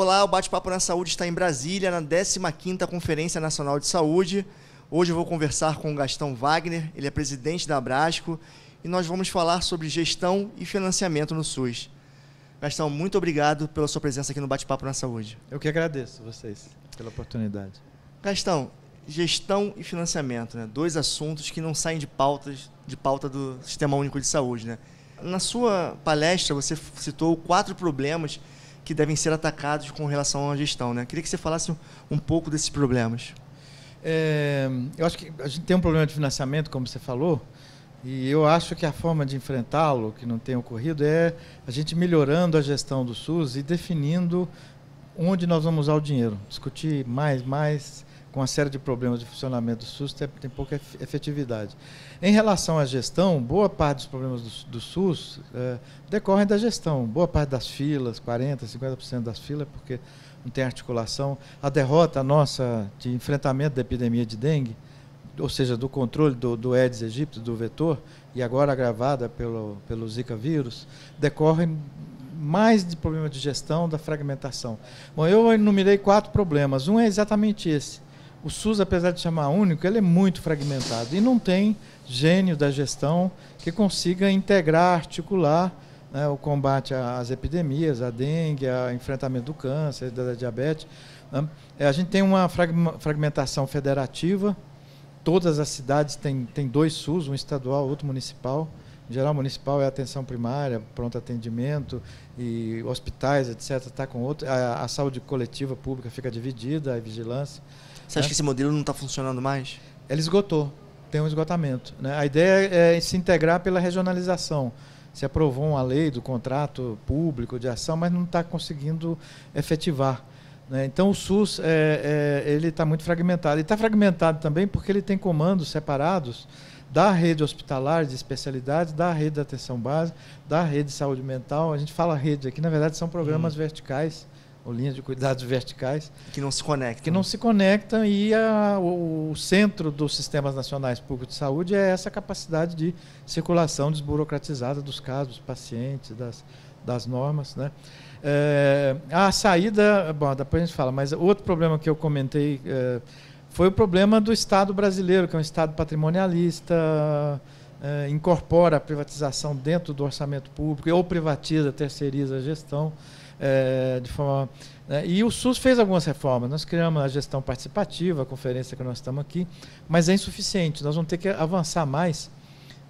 Olá, o Bate-Papo na Saúde está em Brasília, na 15ª Conferência Nacional de Saúde. Hoje eu vou conversar com o Gastão Wagner, ele é presidente da Abrasco, e nós vamos falar sobre gestão e financiamento no SUS. Gastão, muito obrigado pela sua presença aqui no Bate-Papo na Saúde. Eu que agradeço vocês pela oportunidade. Gastão, gestão e financiamento, né? dois assuntos que não saem de, pautas, de pauta do Sistema Único de Saúde. Né? Na sua palestra, você citou quatro problemas que devem ser atacados com relação à gestão. Né? Queria que você falasse um pouco desses problemas. É, eu acho que a gente tem um problema de financiamento, como você falou, e eu acho que a forma de enfrentá-lo, que não tem ocorrido, é a gente melhorando a gestão do SUS e definindo onde nós vamos usar o dinheiro. Discutir mais, mais com uma série de problemas de funcionamento do SUS, tem, tem pouca efetividade. Em relação à gestão, boa parte dos problemas do, do SUS é, decorrem da gestão. Boa parte das filas, 40%, 50% das filas, porque não tem articulação. A derrota nossa de enfrentamento da epidemia de dengue, ou seja, do controle do, do Aedes aegypti, do vetor, e agora agravada pelo, pelo Zika vírus, decorre mais de problema de gestão da fragmentação. Bom, eu enumerei quatro problemas. Um é exatamente esse o SUS, apesar de chamar único, ele é muito fragmentado e não tem gênio da gestão que consiga integrar, articular né, o combate às epidemias, à dengue, ao enfrentamento do câncer, da, diabetes. Né. É, a gente tem uma fragmentação federativa, todas as cidades têm, têm dois SUS, um estadual, outro municipal. Em geral, municipal é atenção primária, pronto atendimento, e hospitais, etc., está com outro. A, a saúde coletiva pública fica dividida, a vigilância. Você acha né? que esse modelo não está funcionando mais? Ele esgotou, tem um esgotamento. Né? A ideia é se integrar pela regionalização. Se aprovou uma lei do contrato público de ação, mas não está conseguindo efetivar. Né? Então o SUS é, é, ele está muito fragmentado. E está fragmentado também porque ele tem comandos separados da rede hospitalar de especialidades, da rede de atenção básica, da rede de saúde mental. A gente fala rede aqui, na verdade são programas hum. verticais ou linhas de cuidados verticais. Que não se conectam. Que não né? se conectam e a, o, o, centro dos sistemas nacionais públicos de saúde é essa capacidade de circulação desburocratizada dos casos, dos pacientes, das, das normas. Né? É, a saída, bom, depois a gente fala, mas outro problema que eu comentei é, foi o problema do Estado brasileiro, que é um Estado patrimonialista, é, incorpora a privatização dentro do orçamento público, ou privatiza, terceiriza a gestão é, de forma. Né? E o SUS fez algumas reformas. Nós criamos a gestão participativa, a conferência que nós estamos aqui, mas é insuficiente. Nós vamos ter que avançar mais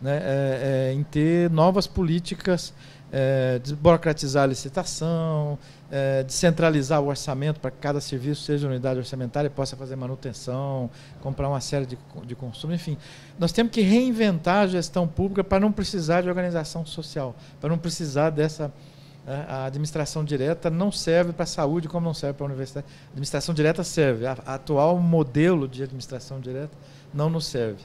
né, é, é, em ter novas políticas, é, desburocratizar a licitação, é, descentralizar o orçamento para que cada serviço seja unidade orçamentária e possa fazer manutenção, comprar uma série de, de consumo, enfim. Nós temos que reinventar a gestão pública para não precisar de organização social, para não precisar dessa é, a administração direta não serve para a saúde como não serve para a universidade. A administração direta serve. A, atual modelo de administração direta não nos serve.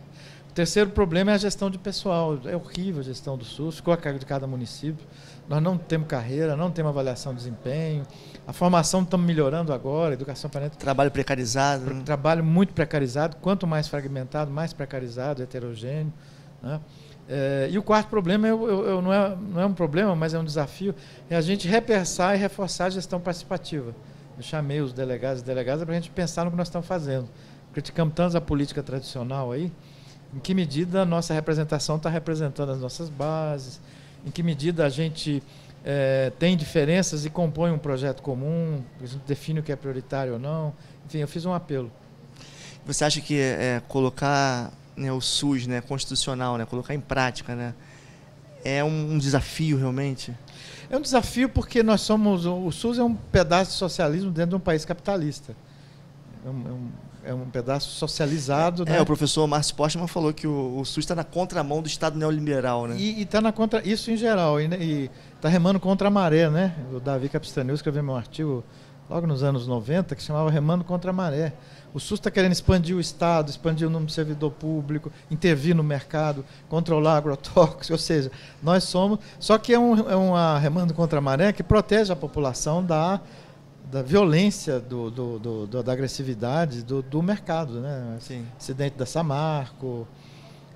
O terceiro problema é a gestão de pessoal. É horrível a gestão do SUS, ficou a cargo de cada município. Nós não temos carreira, não temos avaliação de desempenho. A formação estamos melhorando agora, educação permanente. Trabalho precarizado. Né? Trabalho muito precarizado. Quanto mais fragmentado, mais precarizado, heterogêneo. Né? É, e o quarto problema eu, eu, eu não, é, não, é, um problema, mas é um desafio, é a gente repensar e reforçar a gestão participativa. Eu chamei os delegados e delegadas para a gente pensar no que nós estamos fazendo. Criticamos tanto a política tradicional aí, em que medida a nossa representação está representando as nossas bases, em que medida a gente é, tem diferenças e compõe um projeto comum, a gente define o que é prioritário ou não. Enfim, eu fiz um apelo. Você acha que é, é colocar né, o SUS né, constitucional, né, colocar em prática, né, é um, um, desafio realmente? É um desafio porque nós somos. O SUS é um pedaço de socialismo dentro de um país capitalista. É um, é um, é um pedaço socializado. É, né? é, o professor Márcio Postman falou que o, o SUS está na contramão do Estado neoliberal. Né? E está na contra. Isso em geral. E né, está remando contra a maré, né? O Davi Capistaneu escreveu meu artigo logo nos anos 90, que chamava Remando contra a Maré. O SUS está querendo expandir o Estado, expandir o número de servidor público, intervir no mercado, controlar agrotóxicos, ou seja, nós somos. Só que é, um, é uma Remando contra a Maré que protege a população da, da violência, do, do, do da agressividade do, do mercado. Né? Sim. Acidente da Samarco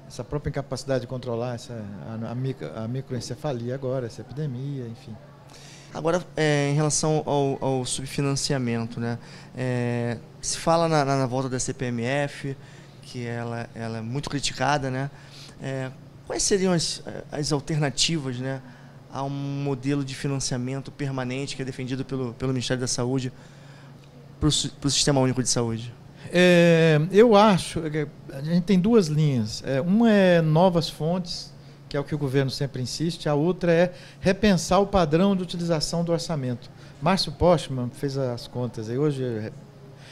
essa própria incapacidade de controlar essa, a, a, micro, a microencefalia agora, essa epidemia, enfim. Agora, é, em relação ao, ao subfinanciamento, né? É, se fala na, na, volta da CPMF, que ela, ela é muito criticada, né? É, quais seriam as, as alternativas, né? a um modelo de financiamento permanente que é defendido pelo, pelo Ministério da Saúde para o Sistema Único de Saúde? É, eu acho, é, a gente tem duas linhas. É, uma é novas fontes que é o que o governo sempre insiste, a outra é repensar o padrão de utilização do orçamento. Márcio Postman fez as contas aí hoje,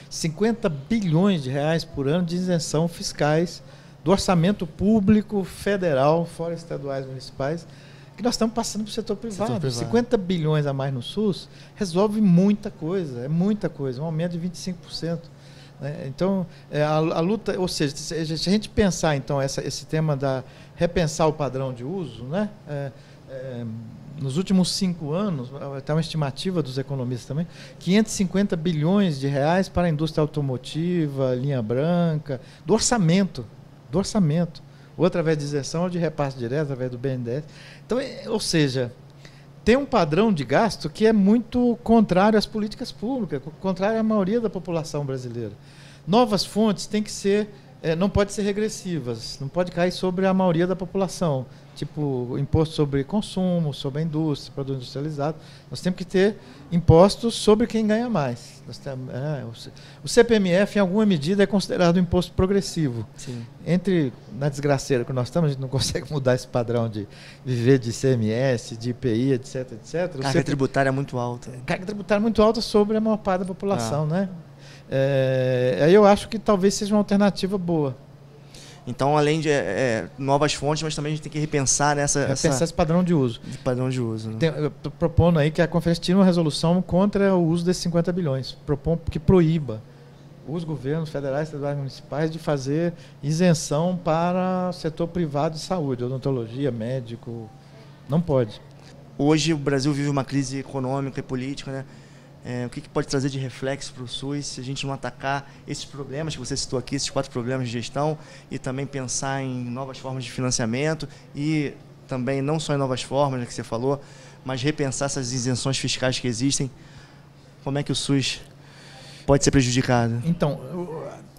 50 é, bilhões de reais por ano de isenção fiscais do orçamento público federal, fora estaduais e municipais, que nós estamos passando para o setor privado. setor privado. 50 bilhões a mais no SUS resolve muita coisa, é muita coisa, um aumento de 25%. Né? Então, é, a, a, luta, ou seja, se a gente pensar então essa, esse tema da repensar o padrão de uso, né? É, é, nos últimos cinco anos, até uma estimativa dos economistas também, 550 bilhões de reais para a indústria automotiva, linha branca, do orçamento, do orçamento, ou através de isenção ou de repasse direto, através do BNDES. Então, é, ou seja, tem um padrão de gasto que é muito contrário às políticas públicas, contrário à maioria da população brasileira. Novas fontes têm que ser é, não pode ser regressivas, não pode cair sobre a maioria da população, tipo imposto sobre consumo, sobre a indústria, produto industrializado. Nós temos que ter impostos sobre quem ganha mais. Temos, é, o CPMF, em alguma medida, é considerado um imposto progressivo. Sim. Entre na desgraceira que nós estamos, a gente não consegue mudar esse padrão de viver de CMS, de IPI, etc, etc. Carga CP... tributária é muito alta. Carga tributária é muito alta sobre a maior parte da população, ah. né? É, aí eu acho que talvez seja uma alternativa boa. Então, além de é, é novas fontes, mas também a gente tem que repensar nessa. Né, repensar essa... esse padrão de uso. De padrão de uso. Né? Tem, eu estou propondo aí que a conferência tire uma resolução contra o uso desses 50 bilhões. propondo que proíba os governos federais, estaduais e municipais de fazer isenção para o setor privado de saúde, odontologia, médico. Não pode. Hoje o Brasil vive uma crise econômica e política, né? É, o que, que, pode trazer de reflexo para o SUS se a gente não atacar esses problemas que você citou aqui, esses quatro problemas de gestão, e também pensar em novas formas de financiamento e também não só em novas formas, né, que você falou, mas repensar essas isenções fiscais que existem. Como é que o SUS pode ser prejudicado? Então,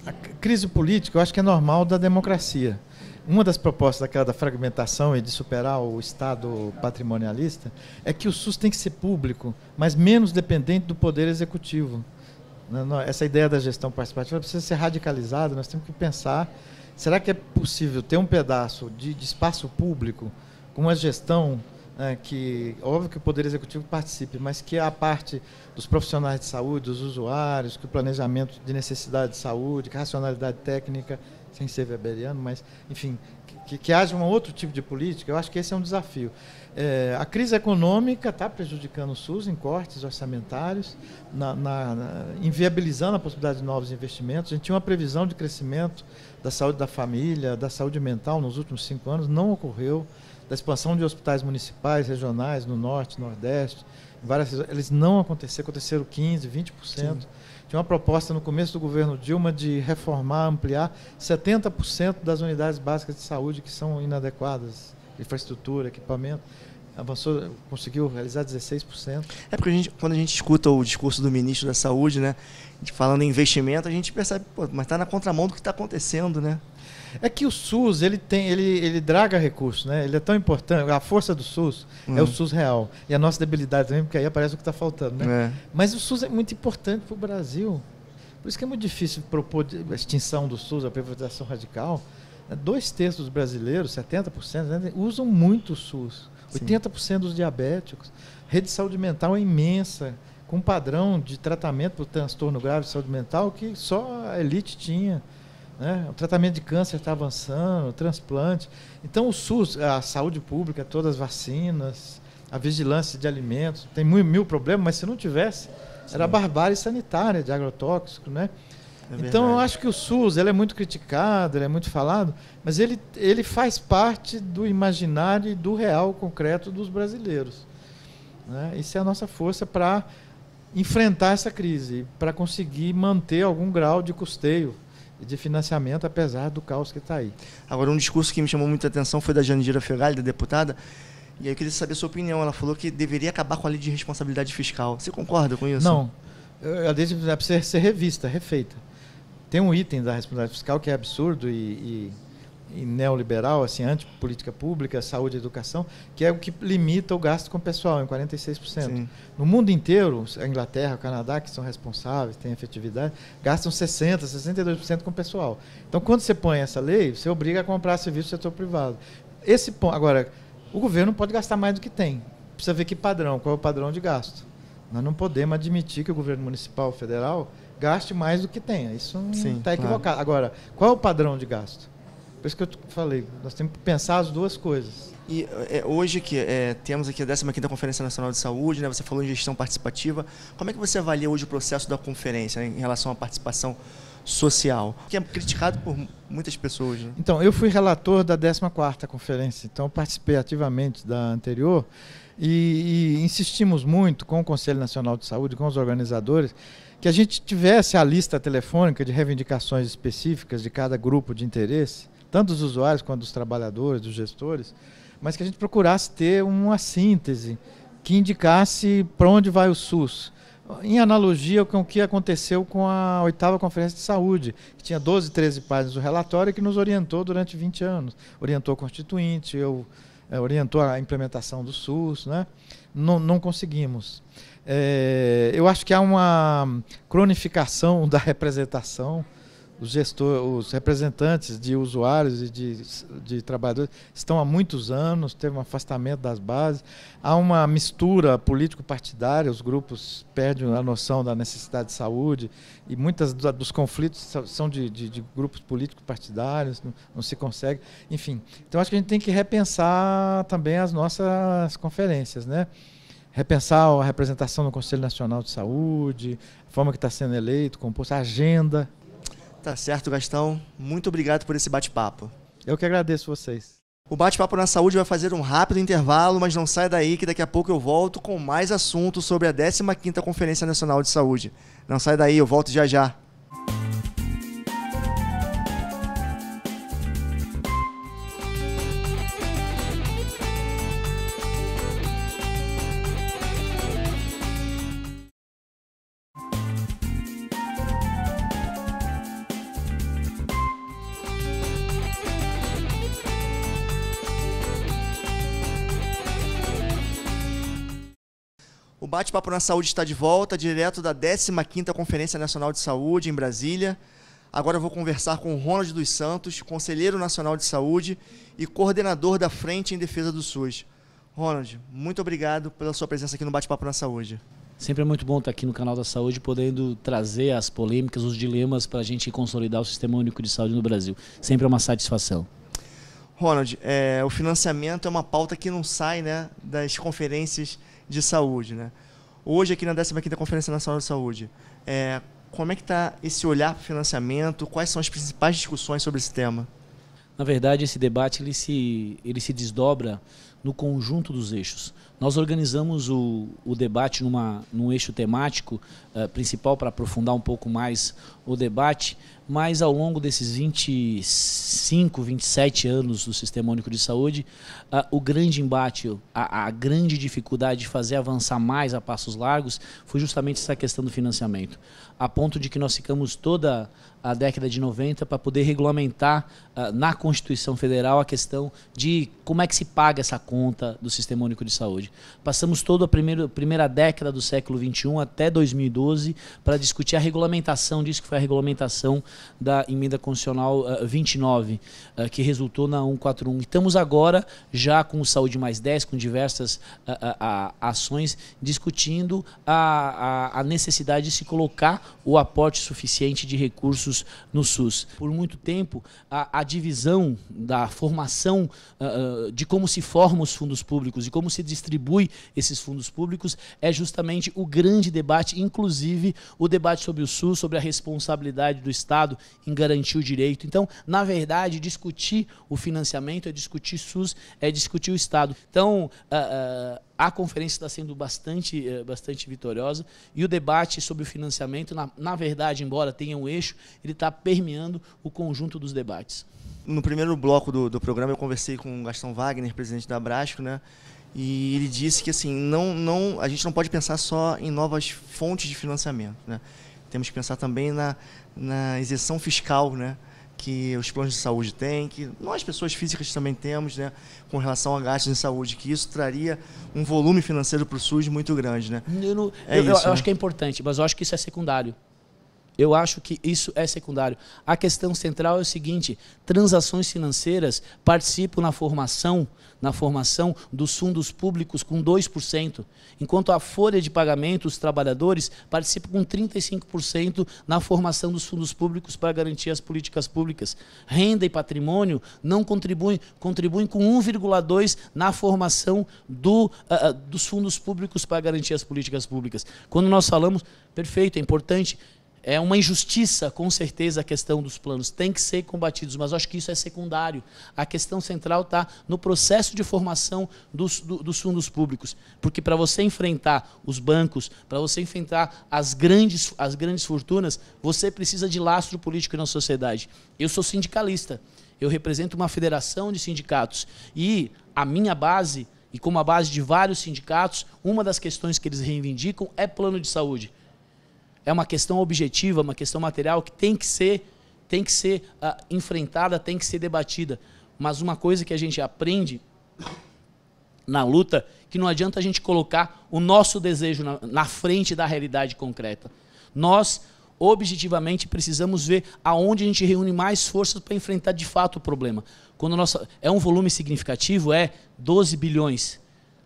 a crise política eu acho que é normal da democracia uma das propostas daquela da fragmentação e de superar o Estado patrimonialista é que o SUS tem que ser público, mas menos dependente do poder executivo. Né, essa ideia da gestão participativa precisa ser radicalizada, nós temos que pensar, será que é possível ter um pedaço de, de espaço público com uma gestão né, que, óbvio que o Poder Executivo participe, mas que a parte dos profissionais de saúde, dos usuários, que o planejamento de necessidade de saúde, que a racionalidade técnica, sem ser weberiano, mas, enfim, que, que haja um outro tipo de política, eu acho que esse é um desafio. É, a crise econômica está prejudicando o SUS em cortes orçamentários, na, na, na, inviabilizando a possibilidade de novos investimentos. A gente tinha uma previsão de crescimento da saúde da família, da saúde mental nos últimos cinco anos, não ocorreu. Da expansão de hospitais municipais, regionais, no norte, nordeste, várias eles não aconteceram, aconteceram 15, 20%. Sim. Tinha uma proposta no começo do governo Dilma de reformar, ampliar 70% das unidades básicas de saúde que são inadequadas, infraestrutura, equipamento avançou, conseguiu realizar 16%. É porque a gente, quando a gente escuta o discurso do ministro da Saúde, né, falando em investimento, a gente percebe, pô, mas está na contramão do que está acontecendo, né? É que o SUS, ele tem, ele, ele draga recursos, né? Ele é tão importante. A força do SUS uhum. é o hum. SUS real. E a nossa debilidade também, porque aí aparece o que está faltando, né? É. Mas o SUS é muito importante para o Brasil. Por isso que é muito difícil propor a extinção do SUS, a privatização radical. Dois terços dos brasileiros, 70%, né, usam muito o SUS. Sim. 80% dos diabéticos. Rede de saúde mental é imensa, com um padrão de tratamento para o transtorno grave de saúde mental que só a elite tinha. Né? O tratamento de câncer está avançando, o transplante. Então, o SUS, a saúde pública, todas as vacinas, a vigilância de alimentos, tem mil, mil problemas, mas se não tivesse, Sim. era barbárie sanitária de agrotóxico, né? É então eu acho que o SUS ele é muito criticado, ele é muito falado, mas ele, ele faz parte do imaginário e do real concreto dos brasileiros. Né? Isso é a nossa força para enfrentar essa crise, para conseguir manter algum grau de custeio e de financiamento, apesar do caos que está aí. Agora, um discurso que me chamou muita atenção foi da Jandira Ferrari, da deputada, e aí eu queria saber a sua opinião. Ela falou que deveria acabar com a lei de responsabilidade fiscal. Você concorda com isso? Não. A lei deve ser revista, refeita tem um item da responsabilidade fiscal que é absurdo e, e, e neoliberal, assim, antipolítica pública, saúde e educação, que é o que limita o gasto com o pessoal em 46%. Sim. No mundo inteiro, a Inglaterra, o Canadá, que são responsáveis, têm efetividade, gastam 60%, 62% com o pessoal. Então, quando você põe essa lei, você obriga a comprar serviço do setor privado. Esse ponto, agora, o governo pode gastar mais do que tem. Precisa ver que padrão, qual é o padrão de gasto. Nós não podemos admitir que o governo municipal, federal, gaste mais do que tenha. Isso está equivocado. Claro. Agora, qual é o padrão de gasto? Por isso que eu falei, nós temos que pensar as duas coisas. E é, hoje que é, temos aqui a 15ª Conferência Nacional de Saúde, né, você falou em gestão participativa. Como é que você avalia hoje o processo da conferência né, em relação à participação social, que é criticado por muitas pessoas. Né? Então, eu fui relator da 14ª conferência, então participei ativamente da anterior e, e insistimos muito com o Conselho Nacional de Saúde, com os organizadores, que a gente tivesse a lista telefônica de reivindicações específicas de cada grupo de interesse, tanto dos usuários quanto dos trabalhadores, dos gestores, mas que a gente procurasse ter uma síntese que indicasse para onde vai o SUS em analogia com o que aconteceu com a oitava conferência de saúde, que tinha 12, 13 páginas do relatório e que nos orientou durante 20 anos. Orientou o constituinte, eu, é, orientou a implementação do SUS, né? não, não conseguimos. É, eu acho que há uma cronificação da representação os, gestores, os representantes de usuários e de, de trabalhadores estão há muitos anos, teve um afastamento das bases, há uma mistura político-partidária, os grupos perdem a noção da necessidade de saúde e muitos dos conflitos são de, de, de grupos político-partidários, não, não, se consegue, enfim. Então acho que a gente tem que repensar também as nossas conferências, né? repensar a representação no Conselho Nacional de Saúde, a forma que está sendo eleito, composto, a agenda Tá certo, Gastão. Muito obrigado por esse bate-papo. Eu que agradeço vocês. O Bate-Papo na Saúde vai fazer um rápido intervalo, mas não sai daí que daqui a pouco eu volto com mais assuntos sobre a 15ª Conferência Nacional de Saúde. Não sai daí, eu volto já já. Bate-papo na Saúde está de volta, direto da 15ª Conferência Nacional de Saúde em Brasília. Agora eu vou conversar com o Ronald dos Santos, Conselheiro Nacional de Saúde e coordenador da Frente em Defesa do SUS. Ronald, muito obrigado pela sua presença aqui no Bate-papo na Saúde. Sempre é muito bom estar aqui no canal da Saúde, podendo trazer as polêmicas, os dilemas para a gente consolidar o Sistema Único de Saúde no Brasil. Sempre é uma satisfação. Ronald, é, o financiamento é uma pauta que não sai né, das conferências de saúde. Né? hoje aqui na 15ª Conferência Nacional de Saúde. É, como é que está esse olhar para o financiamento? Quais são as principais discussões sobre esse tema? Na verdade, esse debate ele se, ele se desdobra no conjunto dos eixos. Nós organizamos o, o debate numa, num eixo temático uh, principal para aprofundar um pouco mais o debate, mas ao longo desses 25, 27 anos do Sistema Único de Saúde, uh, o grande embate, a, a, grande dificuldade de fazer avançar mais a passos largos foi justamente essa questão do financiamento. A ponto de que nós ficamos toda a década de 90 para poder regulamentar uh, na Constituição Federal a questão de como é que se paga essa conta do Sistema Único de Saúde. Passamos toda a primeira, primeira década do século XXI até 2012 para discutir a regulamentação disso, que foi a regulamentação da Emenda Constitucional uh, 29, uh, que resultou na 141. estamos agora, já com o Saúde Mais 10, com diversas uh, ações, discutindo a, a, a necessidade de se colocar o aporte suficiente de recursos no SUS. Por muito tempo, a, a divisão da formação eh, de como se forma os fundos públicos e como se distribui esses fundos públicos é justamente o grande debate, inclusive o debate sobre o SUS, sobre a responsabilidade do Estado em garantir o direito. Então, na verdade, discutir o financiamento é discutir SUS, é discutir o Estado. Então, a, ah, a, ah, a conferência está sendo bastante, eh, bastante vitoriosa e o debate sobre o financiamento, na, na verdade, embora tenha um eixo, ele está permeando o conjunto dos debates. No primeiro bloco do, do programa eu conversei com o Gastão Wagner, presidente da Brasco, né? E ele disse que assim, não, não, a gente não pode pensar só em novas fontes de financiamento. Né? Temos que pensar também na, na isenção fiscal né? que os planos de saúde têm, que nós, pessoas físicas, também temos né? com relação a gastos em saúde, que isso traria um volume financeiro para o SUS muito grande. Né? Eu, não, é eu, isso, eu, eu né? acho que é importante, mas eu acho que isso é secundário. Eu acho que isso é secundário. A questão central é o seguinte: transações financeiras participam na formação, na formação dos fundos públicos com 2%, enquanto a folha de pagamento, os trabalhadores, participam com 35% na formação dos fundos públicos para garantir as políticas públicas. Renda e patrimônio não contribuem, contribuem com 1,2% na formação do, uh, dos fundos públicos para garantir as políticas públicas. Quando nós falamos, perfeito, é importante é uma injustiça, com certeza, a questão dos planos. Tem que ser combatidos, mas acho que isso é secundário. A questão central está no processo de formação dos, do, dos fundos públicos. Porque para você enfrentar os bancos, para você enfrentar as grandes, as grandes fortunas, você precisa de lastro político na sociedade. Eu sou sindicalista. Eu represento uma federação de sindicatos. E a minha base, e como a base de vários sindicatos, uma das questões que eles reivindicam é plano de saúde é uma questão objetiva, uma questão material que tem que ser, tem que ser uh, enfrentada, tem que ser debatida. Mas uma coisa que a gente aprende na luta, que não adianta a gente colocar o nosso desejo na, na frente da realidade concreta. Nós, objetivamente, precisamos ver aonde a gente reúne mais forças para enfrentar de fato o problema. Quando nossa, é um volume significativo, é 12 bilhões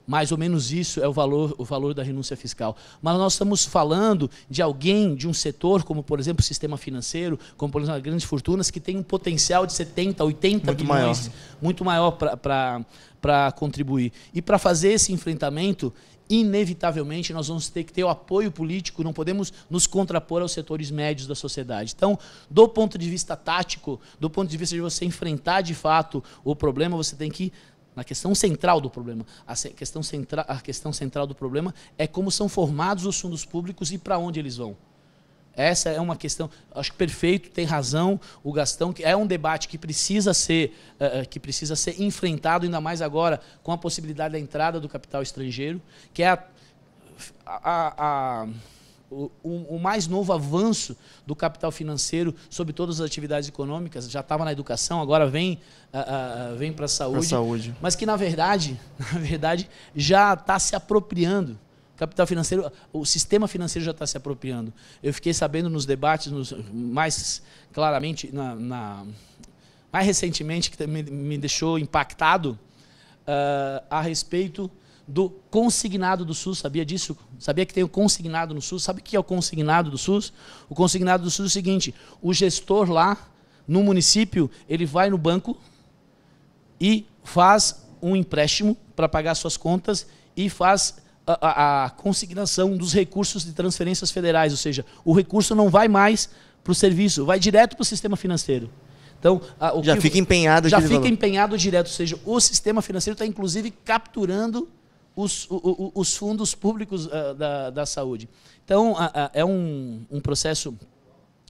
mais ou menos isso é o valor, o valor da renúncia fiscal. Mas nós estamos falando de alguém, de um setor, como por exemplo o sistema financeiro, como por exemplo as grandes fortunas, que tem um potencial de 70, 80 muito bilhões, maior. muito maior para contribuir. E para fazer esse enfrentamento, inevitavelmente nós vamos ter que ter o apoio político, não podemos nos contrapor aos setores médios da sociedade. Então, do ponto de vista tático, do ponto de vista de você enfrentar de fato o problema, você tem que na questão central do problema. A questão, centra, a questão central do problema é como são formados os fundos públicos e para onde eles vão. Essa é uma questão, acho que perfeito, tem razão o Gastão, que é um debate que precisa ser, uh, que precisa ser enfrentado, ainda mais agora com a possibilidade da entrada do capital estrangeiro, que é a, a, a o, o, mais novo avanço do capital financeiro sobre todas as atividades econômicas, já estava na educação, agora vem, uh, uh, vem para a saúde, saúde. Mas que, na verdade, na verdade já está se apropriando. Capital financeiro, o sistema financeiro já está se apropriando. Eu fiquei sabendo nos debates, nos, mais claramente, na, na, mais recentemente, que me deixou impactado, uh, a respeito do consignado do SUS. Sabia disso, Sabia que tem o consignado no SUS? Sabe o que é o consignado do SUS? O consignado do SUS é o seguinte: o gestor lá no município, ele vai no banco e faz um empréstimo para pagar suas contas e faz a, a, a, consignação dos recursos de transferências federais, ou seja, o recurso não vai mais para o serviço, vai direto para o sistema financeiro. Então, a, já que, fica empenhado. Já fica valor. empenhado direto, ou seja, o sistema financeiro está inclusive capturando os, os, fundos públicos ah, da, da saúde. Então, é um, um processo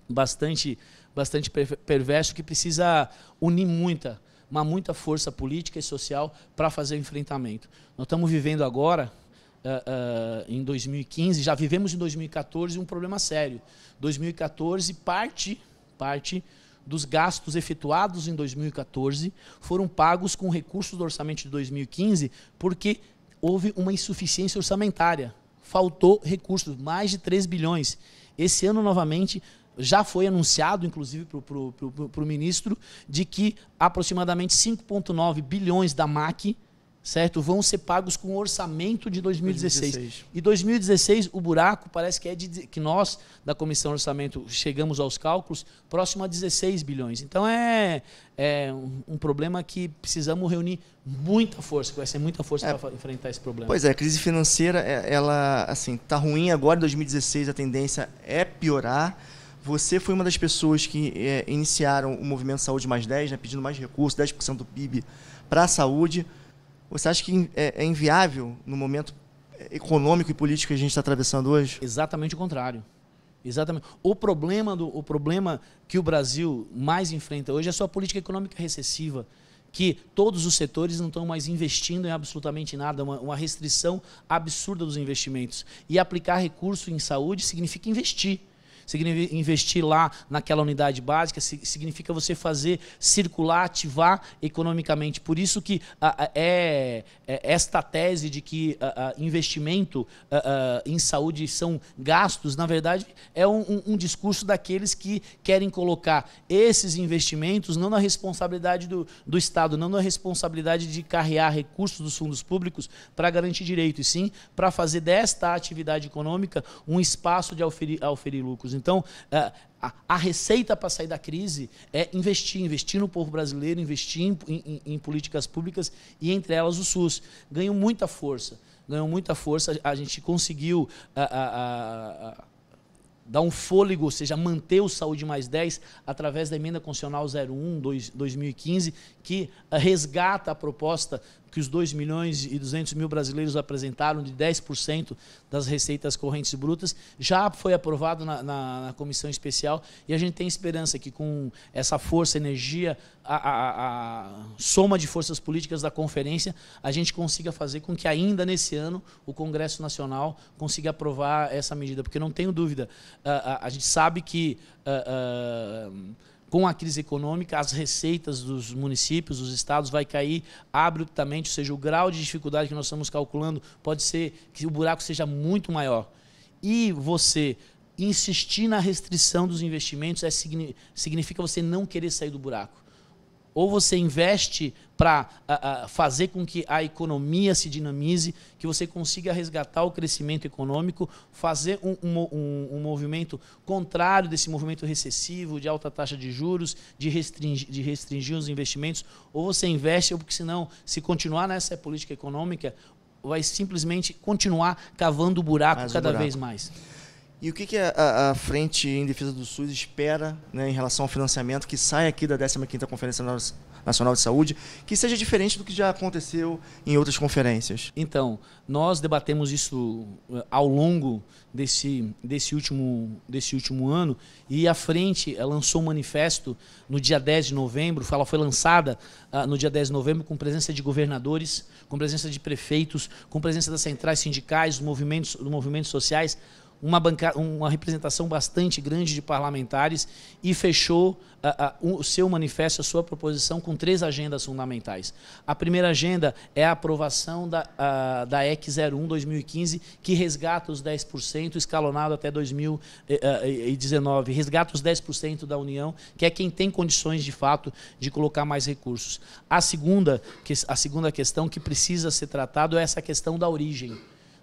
bastante, bastante perverso que precisa unir muita, uma muita força política e social para fazer o enfrentamento. Nós estamos vivendo agora, ah, ah, em 2015, já vivemos em 2014 um problema sério. 2014, parte, parte dos gastos efetuados em 2014 foram pagos com recursos do orçamento de 2015, porque houve uma insuficiência orçamentária. Faltou recursos, mais de 3 bilhões. Esse ano, novamente, já foi anunciado, inclusive, para o ministro, de que aproximadamente 5,9 bilhões da MAC certo? Vão ser pagos com o orçamento de 2016. 2016. E 2016, o buraco parece que é de, que nós da comissão orçamento chegamos aos cálculos próximo a 16 bilhões. Então é, é um, um problema que precisamos reunir muita força, que vai ser muita força é, para enfrentar esse problema. Pois é, a crise financeira é, ela assim, tá ruim agora em 2016, a tendência é piorar. Você foi uma das pessoas que é, iniciaram o movimento Saúde Mais 10, né, pedindo mais recursos, 10% do PIB para a saúde. Você acha que é, é inviável no momento é, econômico e político que a gente está atravessando hoje? Exatamente o contrário. Exatamente. O problema, do, o problema que o Brasil mais enfrenta hoje é a sua política econômica recessiva, que todos os setores não estão mais investindo em absolutamente nada, uma, uma restrição absurda dos investimentos. E aplicar recurso em saúde significa investir significa investir lá naquela unidade básica, significa você fazer circular, ativar economicamente. Por isso que é, é, esta tese de que investimento em saúde são gastos, na verdade, é um, um, um discurso daqueles que querem colocar esses investimentos não na responsabilidade do, do Estado, não na responsabilidade de carrear recursos dos fundos públicos para garantir direito, e sim para fazer desta atividade econômica um espaço de auferir, auferir lucros. Então, é, a, receita para sair da crise é investir, investir no povo brasileiro, investir em, em, em, políticas públicas e, entre elas, o SUS. Ganhou muita força, ganhou muita força. A gente conseguiu a, a, a, dar um fôlego, ou seja, manter o Saúde Mais 10 através da emenda constitucional 01 2015, que é, resgata a proposta que os 2 milhões e 200 mil brasileiros apresentaram de 10% das receitas correntes brutas, já foi aprovado na, na, na, comissão especial e a gente tem esperança que com essa força, energia, a, a, a, soma de forças políticas da conferência, a gente consiga fazer com que ainda nesse ano o Congresso Nacional consiga aprovar essa medida, porque não tenho dúvida, a, a gente sabe que com a crise econômica, as receitas dos municípios, dos estados, vai cair abruptamente, ou seja, o grau de dificuldade que nós estamos calculando pode ser que o buraco seja muito maior. E você insistir na restrição dos investimentos é, significa você não querer sair do buraco. Ou você investe para fazer com que a economia se dinamize, que você consiga resgatar o crescimento econômico, fazer um, um, um, um movimento contrário desse movimento recessivo, de alta taxa de juros, de restringir, de restringir os investimentos, ou você investe, porque senão, se continuar nessa política econômica, vai simplesmente continuar cavando buraco mais cada buraco. vez mais. E o que, que a, a, Frente em Defesa do SUS espera né, em relação ao financiamento que sai aqui da 15ª Conferência Nacional de Saúde, que seja diferente do que já aconteceu em outras conferências? Então, nós debatemos isso eh, ao longo desse, desse, último, desse último ano e a Frente eh, lançou um manifesto no dia 10 de novembro, ela foi lançada uh, no dia 10 de novembro com presença de governadores, com presença de prefeitos, com presença das centrais sindicais, dos movimentos, dos movimentos sociais, uma, banca, uma representação bastante grande de parlamentares e fechou uh, uh, o seu manifesto, a sua proposição, com três agendas fundamentais. A primeira agenda é a aprovação da, uh, da EC 01 2015, que resgata os 10% escalonado até 2019, eh, eh, eh, resgata os 10% da União, que é quem tem condições de fato de colocar mais recursos. A segunda, a segunda questão que precisa ser tratada é essa questão da origem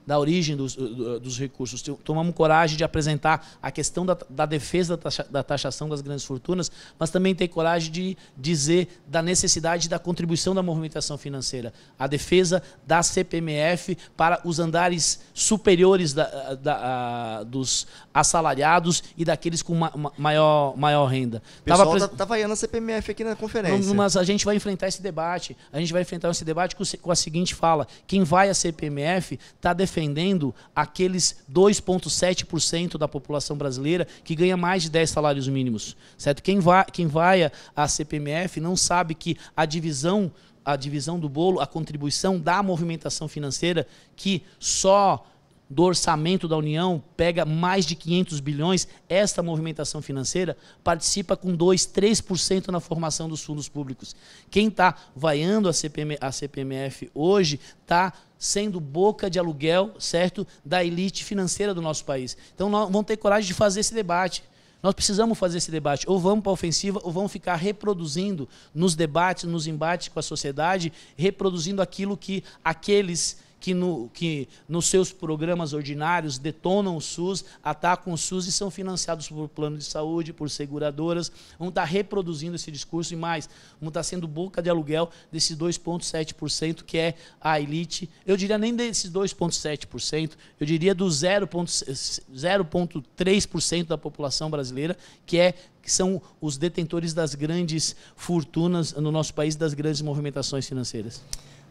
da origem dos, dos recursos. Tomamos coragem de apresentar a questão da, da defesa da, taxa, da taxação das grandes fortunas, mas também ter coragem de dizer da necessidade da contribuição da movimentação financeira, a defesa da CPMF para os andares superiores da, da, a, dos assalariados e daqueles com ma, ma, maior, maior renda. estava pres... tá, tá CPMF aqui na conferência. Mas a gente vai enfrentar esse debate. A gente vai enfrentar esse debate com, com a seguinte fala: quem vai à CPMF está defendendo defendendo aqueles 2,7% da população brasileira que ganha mais de 10 salários mínimos. Certo? Quem vai, quem vai à CPMF não sabe que a divisão, a divisão do bolo, a contribuição da movimentação financeira, que só do orçamento da União pega mais de 500 bilhões, esta movimentação financeira participa com 2, 3% na formação dos fundos públicos. Quem está vaiando a, CPM, a CPMF hoje está sendo boca de aluguel, certo, da elite financeira do nosso país. Então nós vamos ter coragem de fazer esse debate. Nós precisamos fazer esse debate. Ou vamos para a ofensiva, ou vamos ficar reproduzindo nos debates, nos embates com a sociedade, reproduzindo aquilo que aqueles que, no, que nos seus programas ordinários detonam o SUS, atacam o SUS e são financiados por plano de saúde, por seguradoras, vão estar tá reproduzindo esse discurso e mais, vão estar tá sendo boca de aluguel desse 2,7% que é a elite. Eu diria nem desses 2,7%, eu diria do 0,3% da população brasileira, que é que são os detentores das grandes fortunas no nosso país, das grandes movimentações financeiras.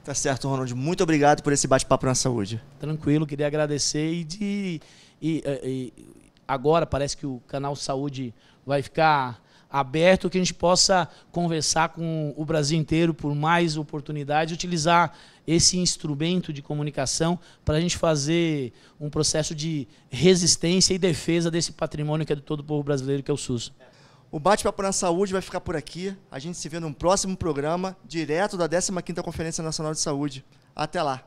Tá certo, Ronald. Muito obrigado por esse bate-papo na saúde. Tranquilo, queria agradecer e de. E, e, agora parece que o canal Saúde vai ficar aberto, que a gente possa conversar com o Brasil inteiro por mais oportunidades, utilizar esse instrumento de comunicação para a gente fazer um processo de resistência e defesa desse patrimônio que é de todo o povo brasileiro, que é o SUS. O Bate-Papo na Saúde vai ficar por aqui. A gente se vê num próximo programa, direto da 15 Conferência Nacional de Saúde. Até lá!